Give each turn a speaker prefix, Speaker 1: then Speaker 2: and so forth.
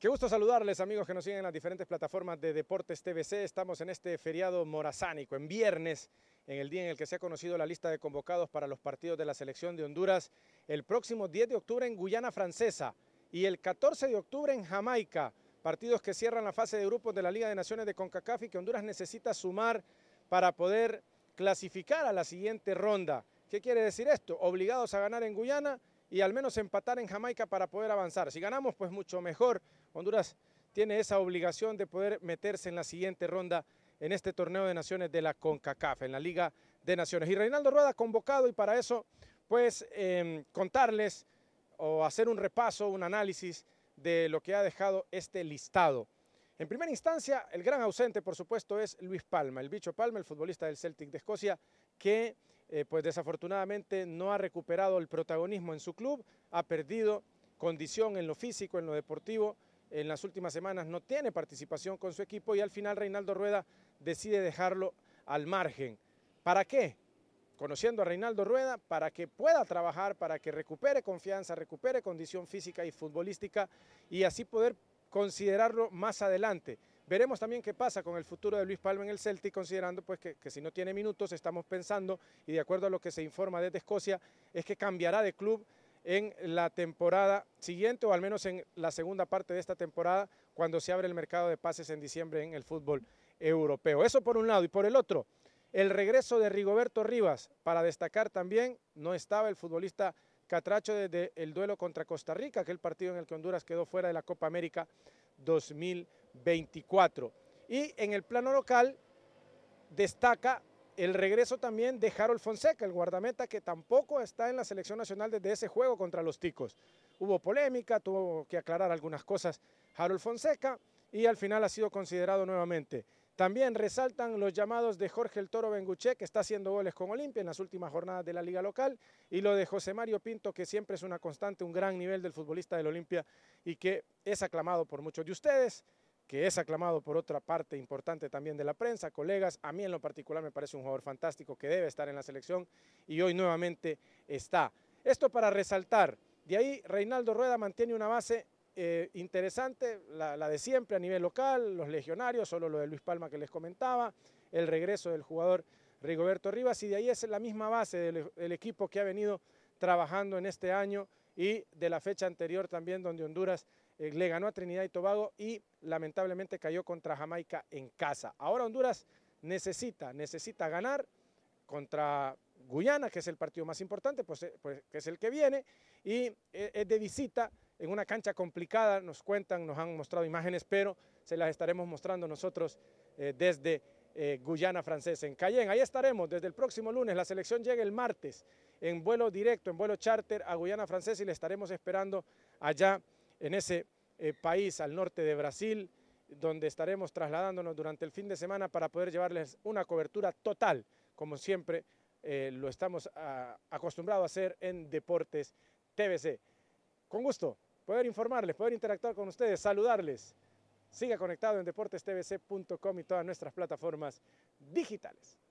Speaker 1: Qué gusto saludarles amigos que nos siguen en las diferentes plataformas de Deportes TVC. Estamos en este feriado morazánico, en viernes, en el día en el que se ha conocido la lista de convocados para los partidos de la selección de Honduras el próximo 10 de octubre en Guyana Francesa y el 14 de octubre en Jamaica. Partidos que cierran la fase de grupos de la Liga de Naciones de CONCACAF y que Honduras necesita sumar para poder clasificar a la siguiente ronda. ¿Qué quiere decir esto? Obligados a ganar en Guyana y al menos empatar en Jamaica para poder avanzar. Si ganamos, pues mucho mejor. Honduras tiene esa obligación de poder meterse en la siguiente ronda en este torneo de naciones de la CONCACAF, en la Liga de Naciones. Y Reinaldo Rueda convocado y para eso, pues em, contarles o hacer un repaso, un análisis de lo que ha dejado este listado. En primera instancia, el gran ausente, por supuesto, es Luis Palma, el bicho Palma, el futbolista del Celtic de Escocia, que eh, pues desafortunadamente no ha recuperado el protagonismo en su club, ha perdido condición en lo físico, en lo deportivo, en las últimas semanas no tiene participación con su equipo y al final Reinaldo Rueda decide dejarlo al margen. ¿Para qué? Conociendo a Reinaldo Rueda, para que pueda trabajar, para que recupere confianza, recupere condición física y futbolística y así poder considerarlo más adelante. Veremos también qué pasa con el futuro de Luis Palma en el Celtic, considerando pues que, si no tiene minutos, estamos pensando, y de acuerdo a lo que se informa desde Escocia, es que cambiará de club en la temporada siguiente, o al menos en la segunda parte de esta temporada, cuando se abre el mercado de pases en diciembre en el fútbol europeo. Eso por un lado, y por el otro, el regreso de Rigoberto Rivas, para destacar también, no estaba el futbolista Catracho desde el duelo contra Costa Rica, aquel partido en el que Honduras quedó fuera de la Copa América 2000. 24. Y en el plano local destaca el regreso también de Harold Fonseca, el guardameta que tampoco está en la selección nacional desde ese juego contra los Ticos. Hubo polémica, tuvo que aclarar algunas cosas Harold Fonseca y al final ha sido considerado nuevamente. También resaltan los llamados de Jorge El Toro Benguche, que está haciendo goles con Olimpia en las últimas jornadas de la liga local, y lo de José Mario Pinto, que siempre es una constante, un gran nivel del futbolista del Olimpia y que es aclamado por muchos de ustedes que es aclamado por otra parte importante también de la prensa, colegas. A mí en lo particular me parece un jugador fantástico que debe estar en la selección y hoy nuevamente está. Esto para resaltar. De ahí Reinaldo Rueda mantiene una base eh, interesante, la, de siempre a nivel local, los legionarios, solo lo de Luis Palma que les comentaba, el regreso del jugador Rigoberto Rivas y de ahí es la misma base del equipo que ha venido trabajando en este año y de la fecha anterior también donde Honduras eh, le ganó a Trinidad y Tobago y lamentablemente cayó contra Jamaica en casa. Ahora Honduras necesita, necesita ganar contra Guyana, que es el partido más importante, pues, eh, pues que es el que viene, y eh, es de visita en una cancha complicada, nos cuentan, nos han mostrado imágenes, pero se las estaremos mostrando nosotros desde Guyana Francesa, en Cayenne. Ahí estaremos desde el próximo lunes, la selección llega el martes en vuelo directo, en vuelo charter a Guyana Francesa y le estaremos esperando allá en ese eh, país al norte de Brasil, donde estaremos trasladándonos durante el fin de semana para poder llevarles una cobertura total, como siempre eh, lo estamos ah, acostumbrados a hacer en Deportes TVC. Con gusto, poder informarles, poder interactuar con ustedes, saludarles. Siga conectado en deportestvc.com y todas nuestras plataformas digitales.